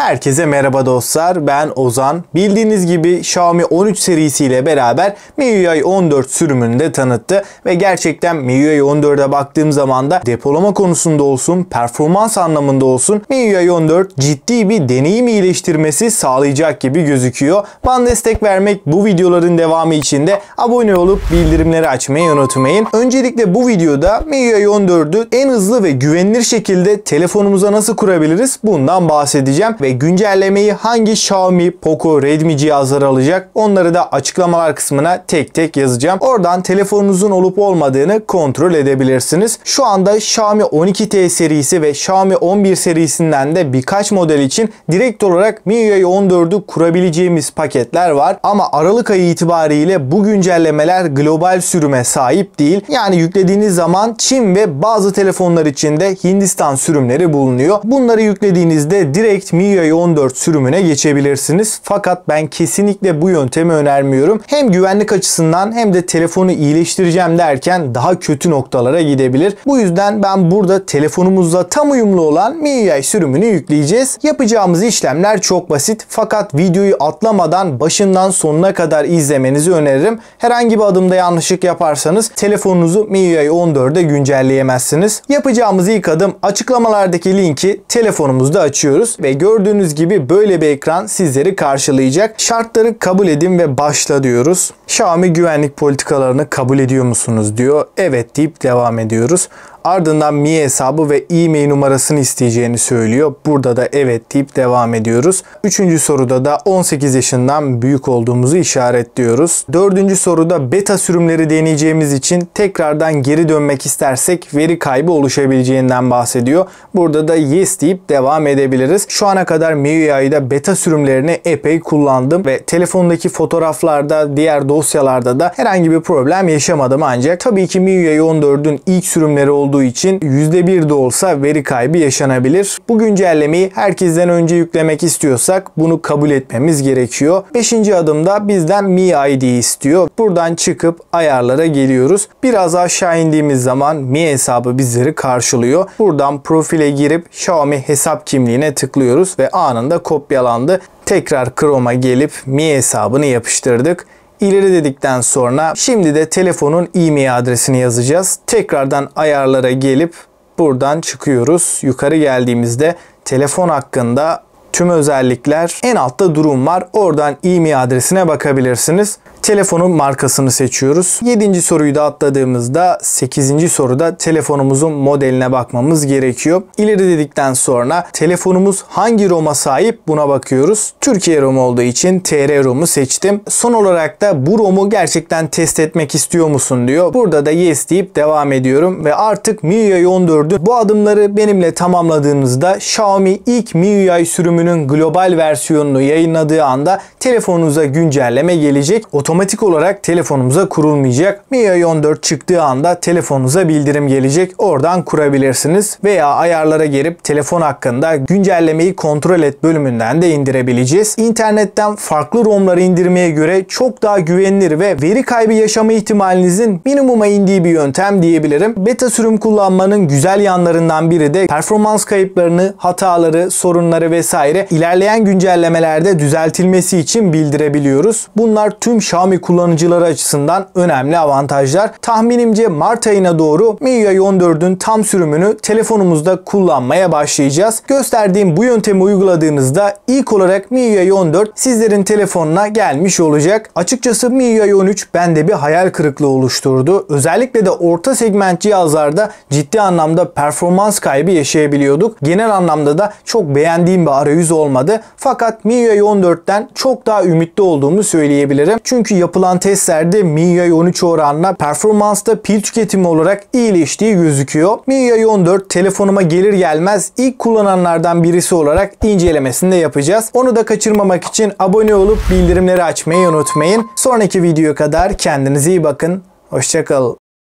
Herkese merhaba dostlar ben Ozan. Bildiğiniz gibi Xiaomi 13 serisiyle beraber MIUI 14 sürümünü de tanıttı ve gerçekten MIUI 14'e baktığım zaman da depolama konusunda olsun performans anlamında olsun MIUI 14 ciddi bir deneyim iyileştirmesi sağlayacak gibi gözüküyor. Bana destek vermek bu videoların devamı için de abone olup bildirimleri açmayı unutmayın. Öncelikle bu videoda MIUI 14'ü en hızlı ve güvenilir şekilde telefonumuza nasıl kurabiliriz bundan bahsedeceğim ve ve güncellemeyi hangi Xiaomi, Poco, Redmi cihazları alacak onları da açıklamalar kısmına tek tek yazacağım. Oradan telefonunuzun olup olmadığını kontrol edebilirsiniz. Şu anda Xiaomi 12T serisi ve Xiaomi 11 serisinden de birkaç model için direkt olarak MIUI 14'ü kurabileceğimiz paketler var. Ama Aralık ayı itibariyle bu güncellemeler global sürüme sahip değil. Yani yüklediğiniz zaman Çin ve bazı telefonlar için de Hindistan sürümleri bulunuyor. Bunları yüklediğinizde direkt MIUI yayı 14 sürümüne geçebilirsiniz. Fakat ben kesinlikle bu yöntemi önermiyorum. Hem güvenlik açısından hem de telefonu iyileştireceğim derken daha kötü noktalara gidebilir. Bu yüzden ben burada telefonumuzla tam uyumlu olan MIUI sürümünü yükleyeceğiz. Yapacağımız işlemler çok basit fakat videoyu atlamadan başından sonuna kadar izlemenizi öneririm. Herhangi bir adımda yanlışlık yaparsanız telefonunuzu MIUI 14'e güncelleyemezsiniz. Yapacağımız ilk adım açıklamalardaki linki telefonumuzda açıyoruz ve gördüğünüz Gördüğünüz gibi böyle bir ekran sizleri karşılayacak. Şartları kabul edin ve başla diyoruz. Xiaomi güvenlik politikalarını kabul ediyor musunuz diyor. Evet deyip devam ediyoruz. Ardından mi hesabı ve e-mail numarasını isteyeceğini söylüyor. Burada da evet deyip devam ediyoruz. Üçüncü soruda da 18 yaşından büyük olduğumuzu işaretliyoruz. Dördüncü soruda beta sürümleri deneyeceğimiz için tekrardan geri dönmek istersek veri kaybı oluşabileceğinden bahsediyor. Burada da yes deyip devam edebiliriz. Şu ana kadar MIUI'da beta sürümlerini epey kullandım ve telefondaki fotoğraflarda diğer dosyalarda da herhangi bir problem yaşamadım ancak tabii ki MIUI 14'ün ilk sürümleri olduğu olduğu için %1 de olsa veri kaybı yaşanabilir. Bu güncellemeyi herkesten önce yüklemek istiyorsak bunu kabul etmemiz gerekiyor. 5. adımda bizden Mi ID istiyor. Buradan çıkıp ayarlara geliyoruz. Biraz aşağı indiğimiz zaman Mi hesabı bizleri karşılıyor. Buradan profile girip Xiaomi hesap kimliğine tıklıyoruz ve anında kopyalandı. Tekrar Chrome'a gelip Mi hesabını yapıştırdık ileri dedikten sonra şimdi de telefonun e-mail adresini yazacağız. Tekrardan ayarlara gelip buradan çıkıyoruz. Yukarı geldiğimizde telefon hakkında tüm özellikler en altta durum var. Oradan e-mail adresine bakabilirsiniz telefonun markasını seçiyoruz. 7. soruyu da atladığımızda 8. soruda telefonumuzun modeline bakmamız gerekiyor. İleri dedikten sonra telefonumuz hangi ROM'a sahip buna bakıyoruz. Türkiye roma olduğu için TR roma seçtim. Son olarak da bu ROM'u gerçekten test etmek istiyor musun diyor. Burada da yes deyip devam ediyorum ve artık MIUI 14'ü bu adımları benimle tamamladığınızda Xiaomi ilk MIUI sürümünün global versiyonunu yayınladığı anda telefonunuza güncelleme gelecek. Otomatik otomatik olarak telefonumuza kurulmayacak. MIUI 14 çıktığı anda telefonunuza bildirim gelecek. Oradan kurabilirsiniz veya ayarlara girip telefon hakkında güncellemeyi kontrol et bölümünden de indirebileceğiz. İnternetten farklı ROM'ları indirmeye göre çok daha güvenilir ve veri kaybı yaşama ihtimalinizin minimuma indiği bir yöntem diyebilirim. Beta sürüm kullanmanın güzel yanlarından biri de performans kayıplarını, hataları, sorunları vesaire ilerleyen güncellemelerde düzeltilmesi için bildirebiliyoruz. Bunlar tüm şahı Xiaomi kullanıcıları açısından önemli avantajlar. Tahminimce Mart ayına doğru MIUI 14'ün tam sürümünü telefonumuzda kullanmaya başlayacağız. Gösterdiğim bu yöntemi uyguladığınızda ilk olarak MIUI 14 sizlerin telefonuna gelmiş olacak. Açıkçası MIUI 13 bende bir hayal kırıklığı oluşturdu. Özellikle de orta segment cihazlarda ciddi anlamda performans kaybı yaşayabiliyorduk. Genel anlamda da çok beğendiğim bir arayüz olmadı. Fakat MIUI 14'ten çok daha ümitli olduğumu söyleyebilirim. Çünkü çünkü yapılan testlerde MIUI 13 oranla performansta pil tüketimi olarak iyileştiği gözüküyor. MIUI 14 telefonuma gelir gelmez ilk kullananlardan birisi olarak incelemesini de yapacağız. Onu da kaçırmamak için abone olup bildirimleri açmayı unutmayın. Sonraki videoya kadar kendinize iyi bakın. Hoşçakalın.